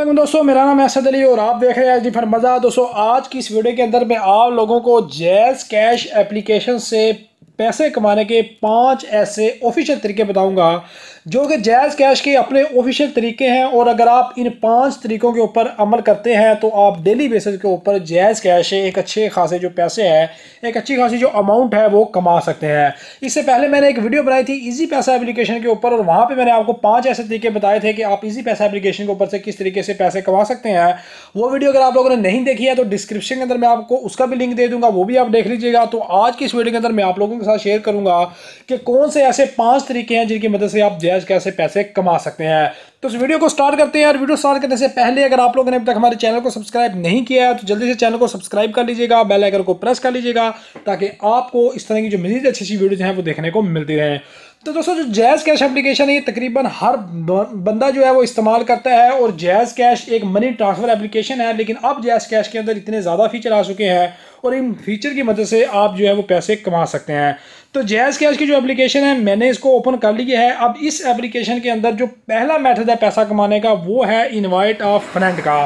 दोस्तों मेरा नाम असद अली और आप देख रहे हैं एच डी फर मज़ा दोस्तों आज की इस वीडियो के अंदर मैं आप लोगों को जैज़ कैश एप्लीकेशन से पैसे कमाने के पांच ऐसे ऑफिशियल तरीके बताऊंगा जो कि जैज़ कैश के अपने ऑफिशियल तरीके हैं और अगर आप इन पांच तरीकों के ऊपर अमल करते हैं तो आप डेली बेसिस के ऊपर जैज़ कैश एक अच्छे खासे जो पैसे हैं एक अच्छी खासी जो अमाउंट है वो कमा सकते हैं इससे पहले मैंने एक वीडियो बनाई थी इजी पैसा एप्लीकेशन के ऊपर और वहाँ पर मैंने आपको पाँच ऐसे तरीके बताए थे कि आप इजी पैसा एप्लीकेशन के ऊपर से किस तरीके से पैसे कमा सकते हैं वो वीडियो अगर आप लोगों ने नहीं देखी है तो डिस्क्रिप्शन के अंदर मैं आपको उसका भी लिंक दे दूँगा वो भी आप देख लीजिएगा तो आज की इस वीडियो के अंदर मैं आप लोगों आपके साथ शेयर करूंगा कि कौन से ऐसे पांच तरीके हैं जिनकी मदद से आप जायज़ कैसे पैसे कमा सकते हैं तो इस वीडियो को स्टार्ट करते हैं और वीडियो स्टार्ट करने से पहले अगर आप लोगों ने अभी तक हमारे चैनल को सब्सक्राइब नहीं किया है तो जल्दी से चैनल को सब्सक्राइब कर लीजिएगा बेल आइकन को प्रेस कर लीजिएगा ताकि आपको इस तरह की जो मजीद अच्छी अच्छी वीडियोज़ हैं वो देखने को मिलती रहे तो दोस्तों जो जैज़ कैश एप्लीकेशन है ये तकरीबन हर बंदा जो है वो इस्तेमाल करता है और जैज़ कैश एक मनी ट्रांसफ़र एप्लीकेशन है लेकिन अब जैज़ कैश के अंदर इतने ज़्यादा फीचर आ चुके हैं और इन फीचर की मदद से आप जो है वो पैसे कमा सकते हैं तो जैज़ कैश की जो एप्लीकेशन है मैंने इसको ओपन कर लिया है अब इस एप्लीकेशन के अंदर जो पहला मैथड है पैसा कमाने का वो है इन्वाइट ऑफ फ्रेंड का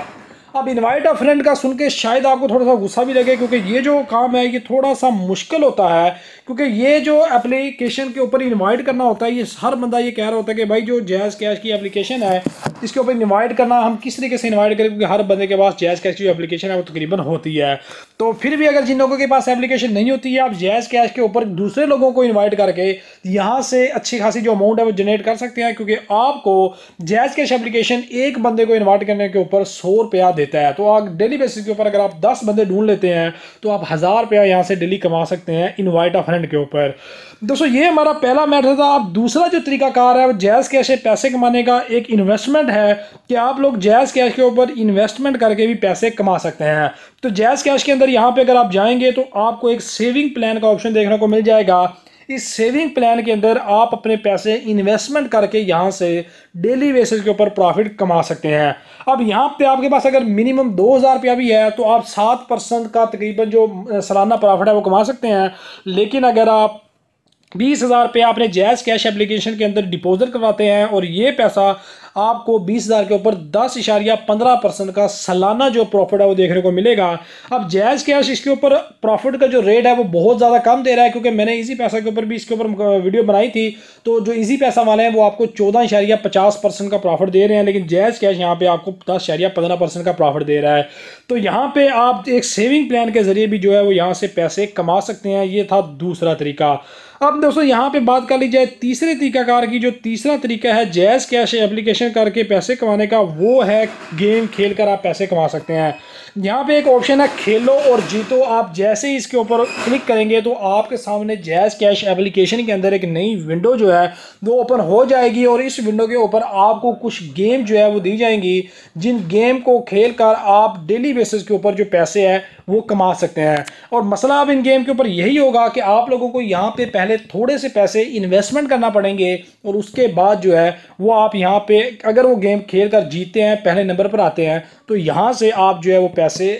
अब इनवाइट अ फ्रेंड का सुन के शायद आपको थोड़ा सा गुस्सा भी लगे क्योंकि ये जो काम है ये थोड़ा सा मुश्किल होता है क्योंकि ये जो एप्लीकेशन के ऊपर इनवाइट करना होता है ये हर बंदा ये कह रहा होता है कि भाई जो जैज़ कैश की एप्लीकेशन है इसके ऊपर इनवाइट करना हम किस तरीके से इन्वाइट करें क्योंकि हर बंदे के पास जैज़ कैश की जो एप्लीकेशन है वो तकरीबन होती है तो फिर भी अगर जिन लोगों के पास एप्लीकेशन नहीं होती है आप जैज़ कैश के ऊपर दूसरे लोगों को इन्वाइट करके यहाँ से अच्छी खासी जो अमाउंट है वो जनरेट कर सकते हैं क्योंकि आपको जैज़ कैश एप्लीकेशन एक बंदे को इन्वाइट करने के ऊपर सौ रुपया देती देता है तो आप डेली बेसिस के ऊपर अगर आप दस बंदे ढूंढ लेते हैं तो आप हज़ार रुपया यहाँ से डेली कमा सकते हैं इन्वाइट ऑफ हंड के ऊपर दोस्तों ये हमारा पहला मैटर था आप दूसरा जो तरीकाकार है वो जैज़ कैश है पैसे कमाने का एक इन्वेस्टमेंट है कि आप लोग जैज़ कैश के ऊपर इन्वेस्टमेंट करके भी पैसे कमा सकते हैं तो जैज़ कैश के अंदर यहाँ पे अगर आप जाएंगे तो आपको एक सेविंग प्लान का ऑप्शन देखने को मिल जाएगा इस सेविंग प्लान के अंदर आप अपने पैसे इन्वेस्टमेंट करके यहाँ से डेली बेसिस के ऊपर प्रॉफिट कमा सकते हैं अब यहाँ पे आपके पास अगर मिनिमम दो हज़ार रुपया भी है तो आप सात परसेंट का तकरीबन जो सालाना प्रॉफिट है वो कमा सकते हैं लेकिन अगर आप बीस हज़ार रुपये आपने जैज़ कैश एप्लीकेशन के अंदर डिपोजिट करवाते हैं और ये पैसा आपको बीस हज़ार के ऊपर दस इशारिया पंद्रह परसेंट का सालाना जो प्रॉफिट है वो देखने को मिलेगा अब जैज़ कैश इसके ऊपर प्रॉफिट का जो रेट है वो बहुत ज़्यादा कम दे रहा है क्योंकि मैंने इसी पैसा के ऊपर भी इसके ऊपर वीडियो बनाई थी तो जो इजी पैसा वाले हैं वो आपको चौदह इशारिया पचास परसेंट का प्रॉफिट दे रहे हैं लेकिन जैज़ कैश यहाँ पर आपको दस इशारिया पंद्रह परसेंट का प्रॉफिट दे रहा है तो यहाँ पर आप एक सेविंग प्लान के ज़रिए भी जो है वो यहाँ से पैसे कमा सकते हैं ये था दूसरा तरीका अब दोस्तों यहाँ पे बात कर ली जाए तीसरे तरीकाकार की जो तीसरा तरीका है जैज़ कैश एप्लीकेशन इन्वेस्टेशन करके पैसे कमाने का वो है गेम खेल कर आप पैसे कमा सकते हैं यहाँ पे एक ऑप्शन है खेलो और जीतो आप जैसे ही इसके ऊपर क्लिक करेंगे तो आपके सामने जैज कैश एप्लीकेशन के अंदर एक नई विंडो जो है वो ओपन हो जाएगी और इस विंडो के ऊपर आपको कुछ गेम जो है वो दी जाएंगी जिन गेम को खेल कर आप डेली बेसिस के ऊपर जो पैसे है वो कमा सकते हैं और मसला अब इन गेम के ऊपर यही होगा कि आप लोगों को यहाँ पे पहले थोड़े से पैसे इन्वेस्टमेंट करना पड़ेंगे और उसके बाद जो है वो आप यहाँ पे अगर वो गेम खेल कर जीतते हैं पहले नंबर पर आते हैं तो यहाँ से आप जो है वो पैसे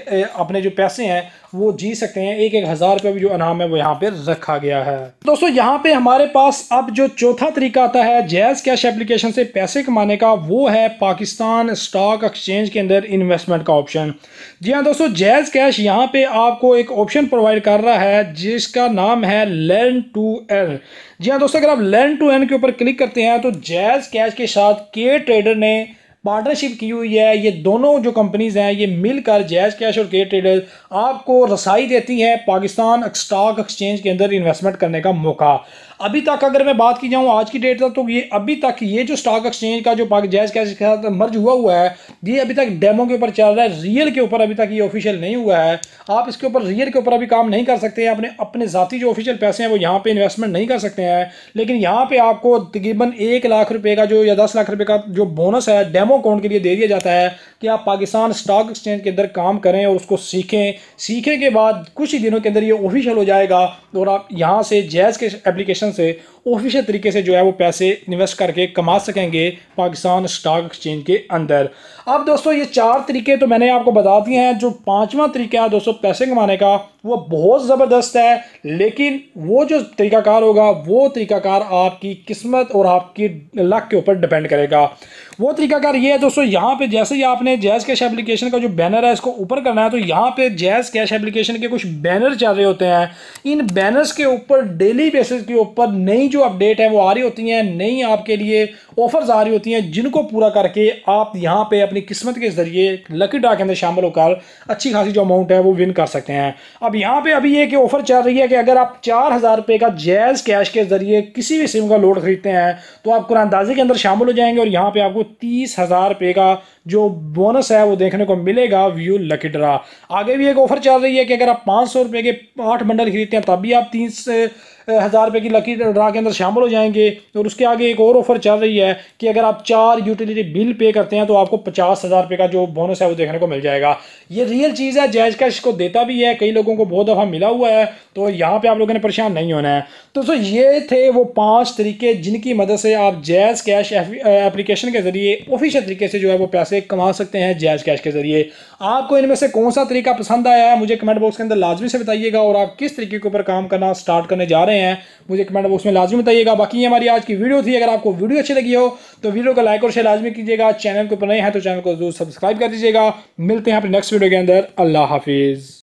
अपने जो पैसे हैं वो जी सकते हैं एक एक हज़ार रुपये भी जो अनाम है वो यहाँ पे रखा गया है दोस्तों यहाँ पे हमारे पास अब जो चौथा तरीका आता है जैज़ कैश एप्लीकेशन से पैसे कमाने का वो है पाकिस्तान स्टॉक एक्सचेंज के अंदर इन्वेस्टमेंट का ऑप्शन जी हाँ दोस्तों जैज़ कैश यहाँ पे आपको एक ऑप्शन प्रोवाइड कर रहा है जिसका नाम है लर्न टू एन जी हाँ दोस्तों अगर आप लर्न टू एन के ऊपर क्लिक करते हैं तो जैज़ कैश के साथ के ट्रेडर ने पार्टनरशिप की हुई है ये दोनों जो कंपनीज़ हैं ये मिलकर जैज कैश और के ट्रेडर आपको रसाई देती हैं पाकिस्तान स्टॉक एक्सचेंज के अंदर इन्वेस्टमेंट करने का मौका अभी तक अगर मैं बात की जाऊँ आज की डेट तक तो ये अभी तक ये जो स्टॉक एक्सचेंज का जो पाक जैज कैश के साथ मर्ज हुआ हुआ है ये अभी तक डेमो के ऊपर चल रहा है रियल के ऊपर अभी तक ये ऑफिशियल नहीं हुआ है आप इसके ऊपर रियल के ऊपर अभी काम नहीं कर सकते हैं अपने अपने ज़ाती जो ऑफिशियल पैसे हैं वो यहाँ पर इन्वेस्टमेंट नहीं कर सकते हैं लेकिन यहाँ पर आपको तकरीबन एक लाख रुपये का जो या दस लाख रुपये का जो बोनस है डेमो अकाउंट के लिए दे दिया जाता है कि आप पाकिस्तान स्टॉक एक्सचेंज के अंदर काम करें और उसको सीखें सीखने के बाद कुछ ही दिनों के अंदर ये ऑफिशियल हो जाएगा और आप यहाँ से जैज़ के एप्लीकेशन से ऑफिशियल तरीके से जो है वो पैसे इन्वेस्ट करके कमा सकेंगे पाकिस्तान स्टॉक एक्सचेंज के अंदर अब दोस्तों ये चार तरीके तो मैंने आपको बता दिए हैं जो पाँचवा तरीका है दोस्तों पैसे कमाने का वो बहुत ज़बरदस्त है लेकिन वो जो तरीकाकार होगा वो तरीकाकार आपकी किस्मत और आपकी लक के ऊपर डिपेंड करेगा वो तरीकाकार ये है दोस्तों यहाँ पे जैसे ही आपने जैज़ कैश एप्लीकेशन का जो बैनर है इसको ऊपर करना है तो यहाँ पे जैज़ कैश एप्लीकेशन के कुछ बैनर चल रहे होते हैं इन बैनर्स के ऊपर डेली बेसिस के ऊपर नई नई जो अपडेट है वो आ रही होती हैं नई आपके लिए ऑफर्स आ रही होती हैं जिनको पूरा करके आप यहाँ पे अपनी किस्मत के ज़रिए लकी ड्रा के अंदर शामिल होकर अच्छी खासी जो अमाउंट है वो विन कर सकते हैं अब यहाँ पे अभी एक ऑफर चल रही है कि अगर आप चार हज़ार रुपये का जैज़ कैश के ज़रिए किसी भी सिम का लोड खरीदते हैं तो आप कुरानंदाजी के अंदर शामिल हो जाएंगे और यहाँ पर आपको तीस हज़ार रुपये का जो बोनस है वो देखने को मिलेगा व्यू लकी ड्रा आगे भी एक ऑफर चल रही है कि अगर आप पाँच सौ रुपये के आठ बंडल खरीदते हैं तब भी आप तीस हज़ार रुपये की लकी ड्रा के अंदर शामिल हो जाएंगे और उसके आगे एक और ऑफर चल रही है कि अगर आप चार यूटिलिटी बिल पे करते हैं तो आपको पचास हज़ार रुपये का जो बोनस है वो देखने को मिल जाएगा ये रियल चीज़ है जैज कैश को देता भी है कई लोगों को बहुत दफ़ा मिला हुआ है तो यहाँ पर आप लोगों ने परेशान नहीं होना है तो सो ये थे वो पाँच तरीके जिनकी मदद से आप जैज़ कैश एप्लीकेशन के ज़रिए ऑफिशियल तरीके से जो है वो पैसे कमा सकते हैं जैज कैश के ज़रिए आपको इनमें से कौन सा तरीका पसंद आया है मुझे कमेंट बॉक्स के अंदर लाजमी से बताइएगा और आप किस तरीके के ऊपर काम करना स्टार्ट करने जा रहे हैं रहे हैं मुझे कमेंट बॉक्स में लाजमी बताइएगा बाकी ये हमारी आज की वीडियो थी अगर आपको वीडियो अच्छी लगी हो तो वीडियो को लाइक और शेयर लाजमी कीजिएगा चैनल के ऊपर नए हैं तो चैनल को जरूर सब्सक्राइब कर दीजिएगा मिलते हैं अपने नेक्स्ट वीडियो के अंदर अल्लाह हाफिज़